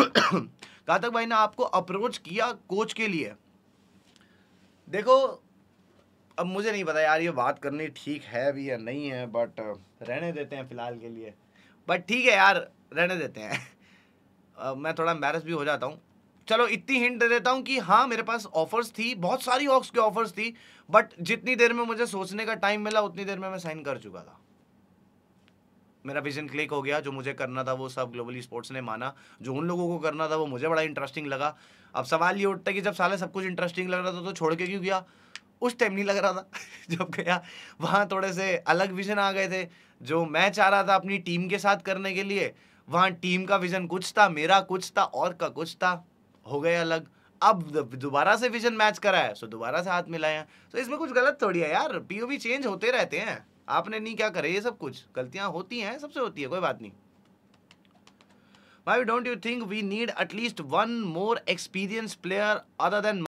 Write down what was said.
तक भाई ने आपको अप्रोच किया कोच के लिए देखो अब मुझे नहीं पता यार ये बात करनी ठीक है भी या नहीं है बट uh, रहने देते हैं फिलहाल के लिए बट ठीक है यार रहने देते हैं uh, मैं थोड़ा एम्बेरस भी हो जाता हूँ चलो इतनी हिंट दे देता हूँ कि हाँ मेरे पास ऑफर्स थी बहुत सारी ऑक्स की ऑफर्स थी बट जितनी देर में मुझे सोचने का टाइम मिला उतनी देर में मैं साइन कर चुका था मेरा विजन क्लिक हो गया जो मुझे करना था वो सब ग्लोबली स्पोर्ट्स ने माना जो उन लोगों को करना था वो मुझे बड़ा इंटरेस्टिंग लगा अब सवाल ये उठता है कि जब साले सब कुछ इंटरेस्टिंग लग रहा था तो छोड़ के क्यों गया उस टाइम नहीं लग रहा था जब गया वहाँ थोड़े से अलग विजन आ गए थे जो मैं चाह रहा था अपनी टीम के साथ करने के लिए वहाँ टीम का विजन कुछ था मेरा कुछ था और का कुछ था हो गए अलग अब दोबारा से विजन मैच कराया सो दोबारा से हाथ मिलाया तो इसमें कुछ गलत थोड़ी है यार पीओवी चेंज होते रहते हैं आपने नहीं क्या करे ये सब कुछ गलतियां होती हैं सबसे होती है कोई बात नहीं भाई don't you think we need at least one more experience player other then